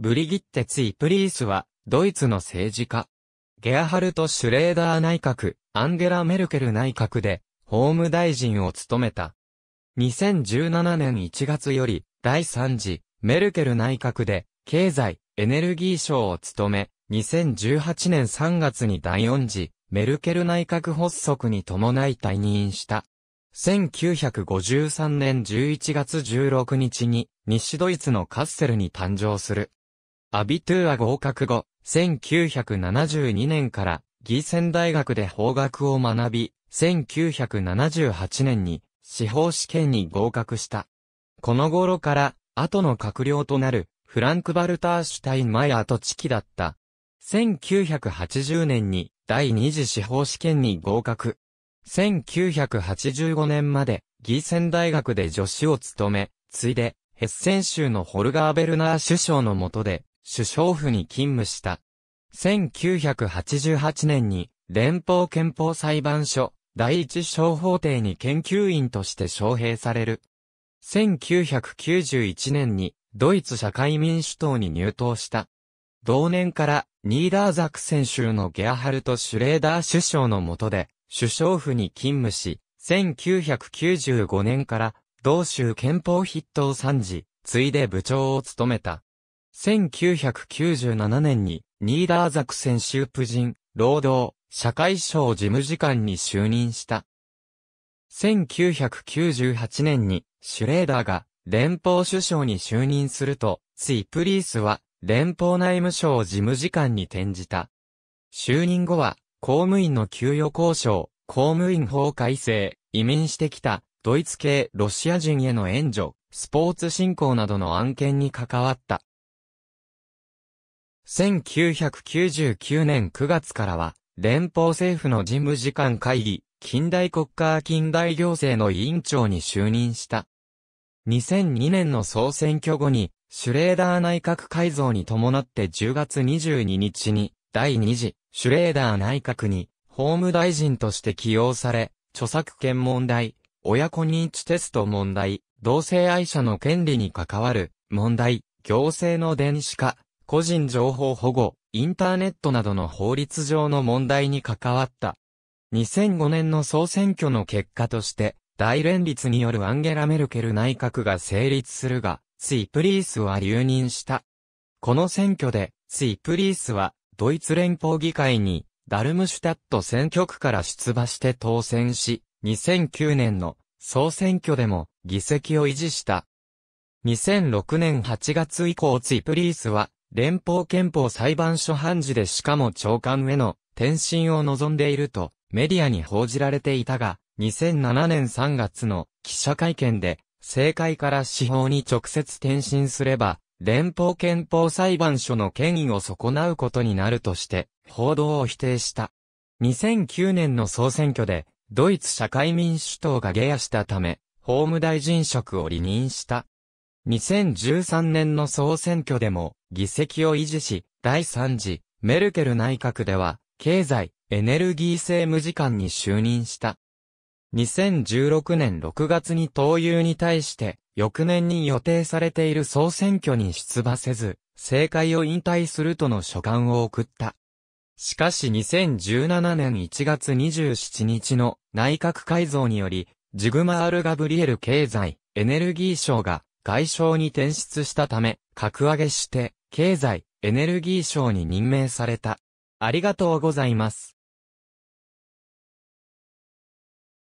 ブリギッテ・ツィ・プリースは、ドイツの政治家。ゲアハルト・シュレーダー内閣、アンゲラ・メルケル内閣で、法務大臣を務めた。2017年1月より、第3次、メルケル内閣で、経済、エネルギー省を務め、2018年3月に第4次、メルケル内閣発足に伴い退任した。1953年11月16日に、西ドイツのカッセルに誕生する。アビトゥーア合格後、1972年からギーセン大学で法学を学び、1978年に司法試験に合格した。この頃から後の閣僚となるフランク・バルター・シュタイン・マイアーとチキだった。1980年に第二次司法試験に合格。1985年までギーセン大学で助手を務め、ついでヘッセン州のホルガー・ベルナー首相の下で首相府に勤務した。1988年に連邦憲法裁判所第一小法廷に研究員として招聘される。1991年にドイツ社会民主党に入党した。同年からニーダーザクセン州のゲアハルト・シュレーダー首相の下で首相府に勤務し、1995年から同州憲法筆頭参事、ついで部長を務めた。1997年に、ニーダーザクセンシ人、労働、社会省事務次官に就任した。1998年に、シュレーダーが、連邦首相に就任すると、ツイプリースは、連邦内務省事務次官に転じた。就任後は、公務員の給与交渉、公務員法改正、移民してきた、ドイツ系ロシア人への援助、スポーツ振興などの案件に関わった。1999年9月からは、連邦政府の事務次官会議、近代国家近代行政の委員長に就任した。2002年の総選挙後に、シュレーダー内閣改造に伴って10月22日に、第2次、シュレーダー内閣に、法務大臣として起用され、著作権問題、親子認知テスト問題、同性愛者の権利に関わる問題、行政の電子化、個人情報保護、インターネットなどの法律上の問題に関わった。2005年の総選挙の結果として、大連立によるアンゲラ・メルケル内閣が成立するが、ツイプリースは留任した。この選挙で、ツイプリースは、ドイツ連邦議会に、ダルムシュタット選挙区から出馬して当選し、2009年の総選挙でも議席を維持した。2006年8月以降ツイプリースは連邦憲法裁判所判事でしかも長官への転身を望んでいるとメディアに報じられていたが、2007年3月の記者会見で、政界から司法に直接転身すれば、連邦憲法裁判所の権威を損なうことになるとして、報道を否定した。2009年の総選挙で、ドイツ社会民主党が下野したため、法務大臣職を離任した。2013年の総選挙でも議席を維持し、第3次メルケル内閣では経済、エネルギー政務次官に就任した。2016年6月に党友に対して翌年に予定されている総選挙に出馬せず、政界を引退するとの書簡を送った。しかし2017年1月27日の内閣改造により、ジグマ・アル・ガブリエル経済、エネルギー省が外相に転出したため、格上げして、経済、エネルギー省に任命された。ありがとうございます。